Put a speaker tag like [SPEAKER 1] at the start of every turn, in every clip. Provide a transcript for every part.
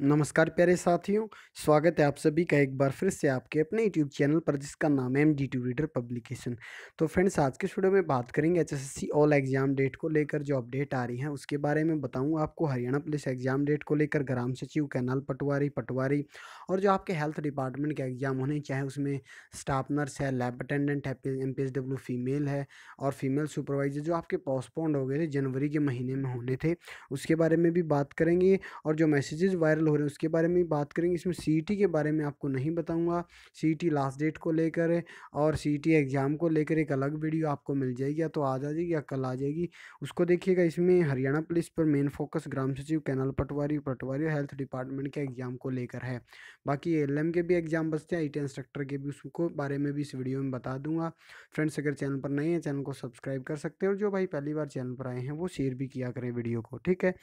[SPEAKER 1] नमस्कार प्यारे साथियों स्वागत है आप सभी का एक बार फिर से आपके अपने यूट्यूब चैनल पर जिसका नाम है M D two reader publication तो फ्रेंड्स आज के स्टूडियो में बात करेंगे एचएसएससी ऑल एग्जाम डेट को लेकर जो अपडेट आ रही है उसके बारे में बताऊं आपको हरियाणा पुलिस एग्जाम डेट को लेकर ग्राम सचिव कैनाल पटवारी पटवारी और जो आपके हेल्थ डिपार्टमेंट के एग्ज़ाम होने चाहे उसमें स्टाफ नर्स है लैब अटेंडेंट है एम पी डब्ल्यू फीमेल है और फीमेल सुपरवाइजर जो आपके पोस्टपोन्ड हो गए थे जनवरी के महीने में होने थे उसके बारे में भी बात करेंगे और जो मैसेजेज वायरल वायरल हो रहे हैं उसके बारे में बात करेंगे इसमें सी e के बारे में आपको नहीं बताऊँगा सी लास्ट डेट को लेकर और सी एग्ज़ाम e को लेकर एक अलग वीडियो आपको मिल जाएगी या तो आज आ जाएगी या कल आ जाएगी उसको देखिएगा इसमें हरियाणा पुलिस पर मेन फोकस ग्राम सचिव canal patwari patwari health department के एग्ज़ाम को लेकर है बाकी एल के भी एग्ज़ाम बचते हैं आई इंस्ट्रक्टर के भी उसको बारे में भी इस वीडियो में बता दूंगा फ्रेंड्स अगर चैनल पर नए हैं चैनल को सब्सक्राइब कर सकते हैं और जो भाई पहली बार चैनल पर आए हैं वो शेयर भी किया करें वीडियो को ठीक है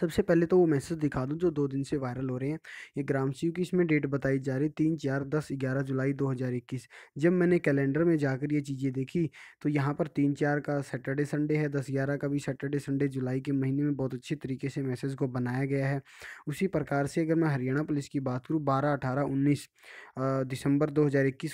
[SPEAKER 1] सबसे पहले तो वो मैसेज दिखा दूं जो दो दिन से वायरल हो रहे हैं ये ग्राम सी की इसमें डेट बताई जा रही है तीन चार दस ग्यारह जुलाई 2021 जब मैंने कैलेंडर में जाकर ये चीज़ें देखी तो यहाँ पर तीन चार का सैटरडे संडे है दस ग्यारह का भी सैटरडे संडे जुलाई के महीने में बहुत अच्छे तरीके से मैसेज को बनाया गया है उसी प्रकार से अगर मैं हरियाणा पुलिस की बात करूँ बारह अठारह उन्नीस दिसंबर दो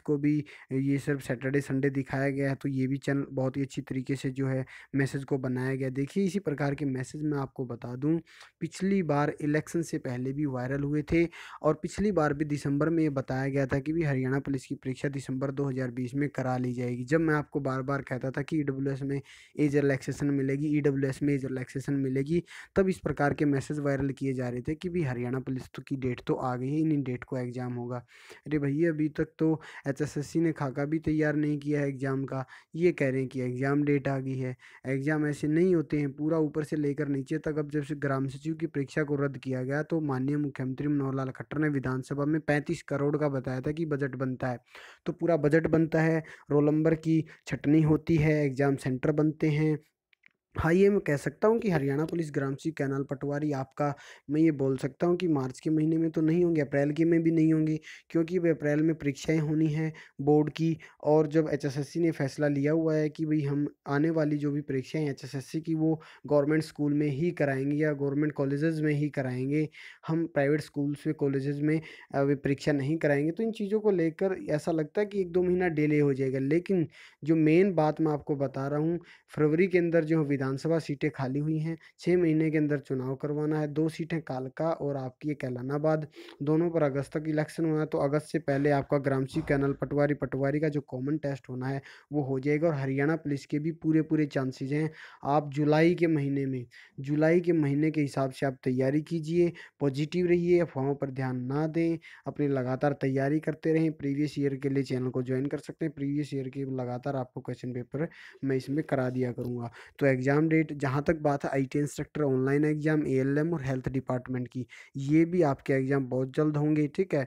[SPEAKER 1] को भी ये सिर्फ सैटरडे संडे दिखाया गया है तो ये भी चैनल बहुत ही अच्छी तरीके से जो है मैसेज को बनाया गया देखिए इसी प्रकार के मैसेज मैं आपको बता दूँ पिछली बार इलेक्शन से पहले भी वायरल हुए थे और पिछली बार भी दिसंबर में बताया गया था कि भी हरियाणा पुलिस की परीक्षा दिसंबर 2020 में करा ली जाएगी जब मैं आपको बार बार कहता था कि ई e में एज रिलैक्सेशन मिलेगी ई e में एज रिलैक्सेशन मिलेगी तब इस प्रकार के मैसेज वायरल किए जा रहे थे कि भी हरियाणा पुलिस तो की डेट तो आ गई है इन डेट को एग्ज़ाम होगा अरे भैया अभी तक तो एच ने खाका भी तैयार नहीं किया है एग्ज़ाम का ये कह रहे हैं कि एग्ज़ाम डेट आ गई है एग्ज़ाम ऐसे नहीं होते हैं पूरा ऊपर से लेकर नीचे तक अब जब से ग्राम सचिव की परीक्षा को रद्द किया गया तो माननीय मुख्यमंत्री मनोहर लाल खट्टर ने विधानसभा में पैंतीस करोड़ का बताया था कि बजट बनता है तो पूरा बजट बनता है रोल नंबर की छटनी होती है एग्जाम सेंटर बनते हैं हाँ ये मैं कह सकता हूँ कि हरियाणा पुलिस ग्राम सी कैनाल पटवारी आपका मैं ये बोल सकता हूँ कि मार्च के महीने में तो नहीं होंगे अप्रैल के में भी नहीं होंगे क्योंकि वे अप्रैल में परीक्षाएं होनी हैं बोर्ड की और जब एचएसएससी ने फैसला लिया हुआ है कि भाई हम आने वाली जो भी परीक्षाएं एच की वो गवर्नमेंट स्कूल में ही कराएंगे या गवर्नमेंट कॉलेजेस में ही कराएंगे हम प्राइवेट स्कूल्स में कॉलेजेस में वे परीक्षा नहीं कराएंगे तो इन चीज़ों को लेकर ऐसा लगता है कि एक दो महीना डिले हो जाएगा लेकिन जो मेन बात मैं आपको बता रहा हूँ फरवरी के अंदर जो विधानसभा सीटें खाली हुई हैं छः महीने के अंदर चुनाव करवाना है दो सीटें कालका और आपकी एक एलानाबाद दोनों पर अगस्त तक इलेक्शन होना है तो अगस्त से पहले आपका ग्रामसी कैनल पटवारी पटवारी का जो कॉमन टेस्ट होना है वो हो जाएगा और हरियाणा पुलिस के भी पूरे पूरे चांसेज हैं आप जुलाई के महीने में जुलाई के महीने के हिसाब से आप तैयारी कीजिए पॉजिटिव रहिए अफवाहों पर ध्यान ना दें अपनी लगातार तैयारी करते रहें प्रीवियस ईयर के लिए चैनल को ज्वाइन कर सकते हैं प्रीवियस ईयर के लगातार आपको क्वेश्चन पेपर मैं इसमें करा दिया करूँगा तो एग्जाम एग्ज़ाम डेट जहाँ तक बात है I T instructor online exam A L M और हेल्थ डिपार्टमेंट की ये भी आपके एग्ज़ाम बहुत जल्द होंगे ठीक है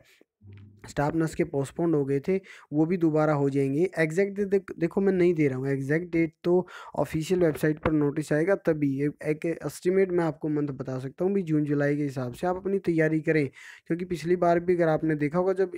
[SPEAKER 1] स्टाफ नर्स के पोस्टपोन्ड हो गए थे वो भी दोबारा हो जाएंगे एग्जैक्ट डेट देख, देखो मैं नहीं दे रहा हूँ एग्जैक्ट डेट तो ऑफिशियल वेबसाइट पर नोटिस आएगा तभी एक एस्टिमेट मैं आपको मंथ बता सकता हूँ भी जून जुलाई के हिसाब से आप अपनी तैयारी करें क्योंकि पिछली बार भी अगर आपने देखा होगा जब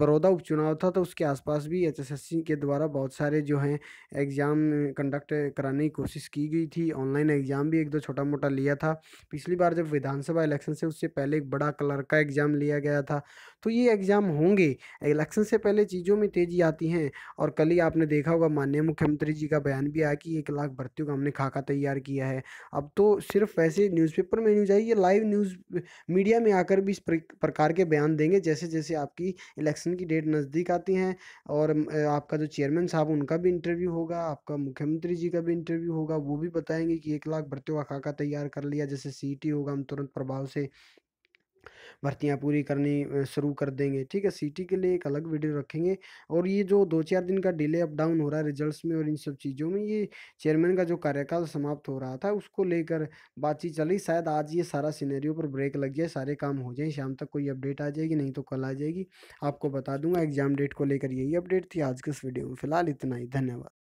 [SPEAKER 1] बड़ौदा उपचुनाव था तो उसके आसपास भी एच के द्वारा बहुत सारे जो हैं एग्ज़ाम कंडक्ट कराने की कोशिश की गई थी ऑनलाइन एग्ज़ाम भी एक दो छोटा मोटा लिया था पिछली बार जब विधानसभा इलेक्शन से उससे पहले एक बड़ा क्लर्क का एग्ज़ाम लिया गया था तो ये एग्ज़ाम होंगे इलेक्शन से पहले चीज़ों में तेजी आती है और कल ही आपने देखा होगा माननीय मुख्यमंत्री जी का बयान भी आया कि एक लाख भर्तियों का हमने खाका तैयार किया है अब तो सिर्फ वैसे न्यूज़पेपर में न्यूज आई ये लाइव न्यूज़ मीडिया में आकर भी इस प्रकार के बयान देंगे जैसे जैसे आपकी इलेक्शन की डेट नज़दीक आती हैं और आपका जो चेयरमैन साहब उनका भी इंटरव्यू होगा आपका मुख्यमंत्री जी का भी इंटरव्यू होगा वो भी बताएंगे कि एक लाख भर्तियों का खाका तैयार कर लिया जैसे सी होगा हम तुरंत प्रभाव से भर्तियाँ पूरी करनी शुरू कर देंगे ठीक है सीटी के लिए एक अलग वीडियो रखेंगे और ये जो दो चार दिन का डिले अप डाउन हो रहा है रिजल्ट्स में और इन सब चीज़ों में ये चेयरमैन का जो कार्यकाल समाप्त हो रहा था उसको लेकर बातचीत चली शायद आज ये सारा सिनेरियो पर ब्रेक लग जाए सारे काम हो जाए शाम तक कोई अपडेट आ जाएगी नहीं तो कल आ जाएगी आपको बता दूंगा एग्जाम डेट को लेकर यही अपडेट थी आज के इस वीडियो में फिलहाल इतना ही धन्यवाद